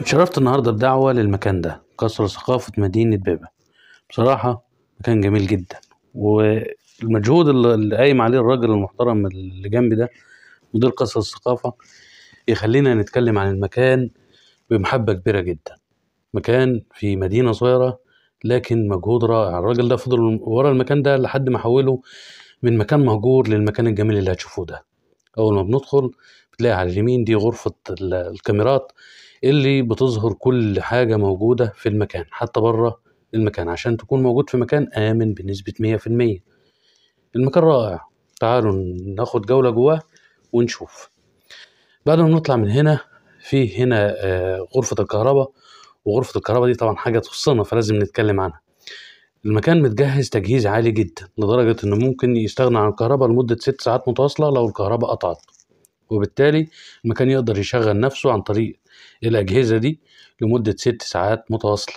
اتشرفت النهاردة بدعوة للمكان ده قصر ثقافة مدينة بابا بصراحة مكان جميل جدا والمجهود اللي قايم عليه الراجل المحترم اللي جنبي ده مدير قصر الثقافة يخلينا نتكلم عن المكان بمحبة كبيرة جدا مكان في مدينة صغيرة لكن مجهود رائع الراجل ده فضل ورا المكان ده لحد ما حوله من مكان مهجور للمكان الجميل اللي هتشوفوه ده أول ما بندخل بتلاقي على اليمين دي غرفة الكاميرات اللي بتظهر كل حاجة موجودة في المكان حتى بره المكان عشان تكون موجود في مكان آمن بنسبة 100% المكان رائع تعالوا ناخد جولة جواه ونشوف بعد ما نطلع من هنا في هنا آه، غرفة الكهرباء وغرفة الكهرباء دي طبعا حاجة تخصنا فلازم نتكلم عنها المكان متجهز تجهيز عالي جدا لدرجة إنه ممكن يستغنى عن الكهرباء لمدة ست ساعات متواصلة لو الكهرباء قطعت وبالتالي المكان يقدر يشغل نفسه عن طريق الأجهزة دي لمدة ست ساعات متواصلة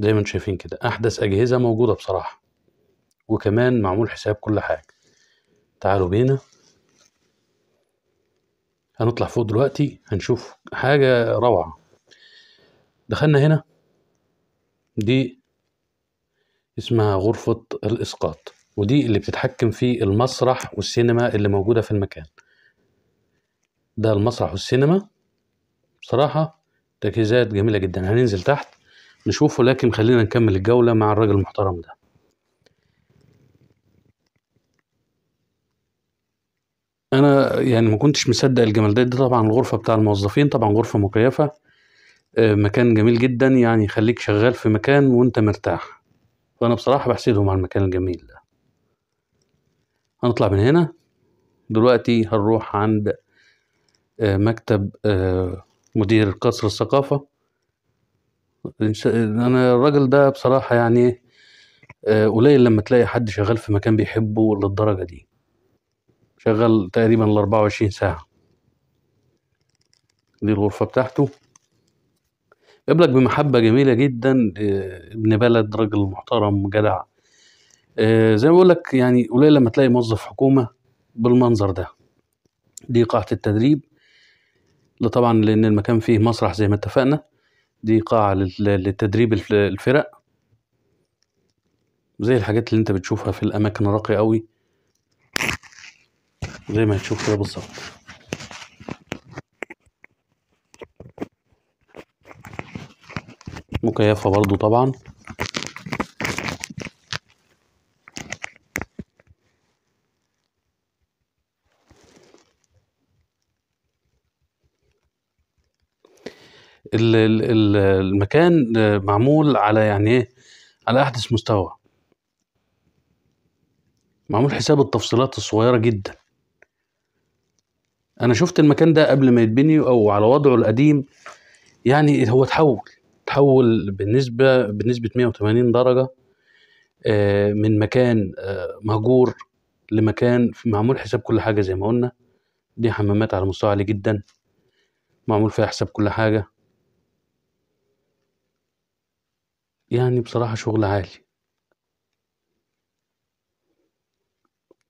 زي ما انتم شايفين كده أحدث أجهزة موجودة بصراحة وكمان معمول حساب كل حاجة تعالوا بينا هنطلع فوق دلوقتي هنشوف حاجة روعة دخلنا هنا دي اسمها غرفة الإسقاط ودي اللي بتتحكم في المسرح والسينما اللي موجودة في المكان ده المسرح والسينما بصراحة تجهيزات جميلة جدا هننزل تحت نشوفه لكن خلينا نكمل الجولة مع الراجل المحترم ده انا يعني ما كنتش مصدق الجمال ده دي طبعا الغرفه بتاع الموظفين طبعا غرفه مكيفه آه، مكان جميل جدا يعني يخليك شغال في مكان وانت مرتاح فانا بصراحه بحسدهم على المكان الجميل ده هنطلع من هنا دلوقتي هنروح عند آه، مكتب آه، مدير قصر الثقافة أنا الراجل ده بصراحة يعني آه، قليل لما تلاقي حد شغال في مكان بيحبه للدرجة دي شغال تقريبا الأربعة وعشرين ساعة دي الغرفة بتاعته قبلك بمحبة جميلة جدا ابن بلد راجل محترم جدع زي ما بقول لك يعني قليل لما تلاقي موظف حكومة بالمنظر ده دي قاعة التدريب طبعا لان المكان فيه مسرح زي ما اتفقنا دي قاعة للتدريب الفرق زي الحاجات اللي انت بتشوفها في الاماكن الراقية قوي زي ما هتشوف كده بالظبط مكيفة برضو طبعا المكان معمول على يعني ايه على احدث مستوى معمول حساب التفصيلات الصغيره جدا انا شفت المكان ده قبل ما يتبني او على وضعه القديم يعني هو تحول تحول بالنسبه بنسبه 180 درجه آه، من مكان آه، مهجور لمكان معمول حساب كل حاجه زي ما قلنا دي حمامات على مستوى عالي جدا معمول فيها حساب كل حاجه يعني بصراحة شغل عالي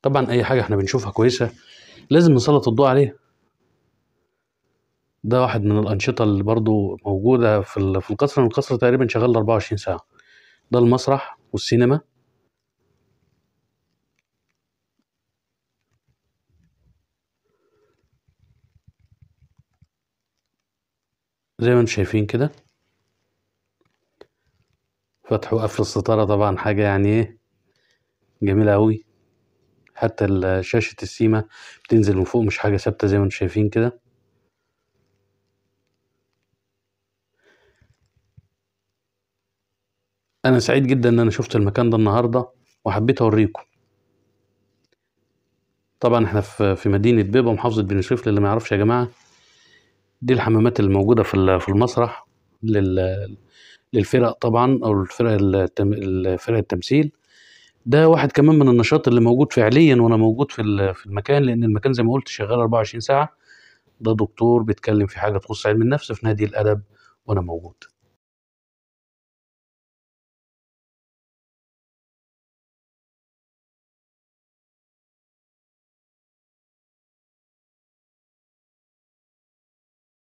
طبعا أي حاجة احنا بنشوفها كويسة لازم نسلط الضوء عليها ده واحد من الأنشطة اللي برضو موجودة في في القصر القصر تقريبا شغال 24 ساعة ده المسرح والسينما زي ما انتم شايفين كده فتح وقفل الستارة طبعا حاجة يعني ايه جميلة أوي حتى شاشة السيما بتنزل من فوق مش حاجة ثابتة زي ما انتم شايفين كده أنا سعيد جدا إن أنا شفت المكان ده النهاردة وحبيت أوريكم طبعا احنا في مدينة بيبا محافظة بني سويف للي ما يعرفش يا جماعة دي الحمامات اللي موجودة في المسرح لل للفرق طبعا او الفرق الفرق التمثيل ده واحد كمان من النشاط اللي موجود فعليا وانا موجود في في المكان لان المكان زي ما قلت شغال 24 ساعه ده دكتور بيتكلم في حاجه تخص علم النفس في نادي الادب وانا موجود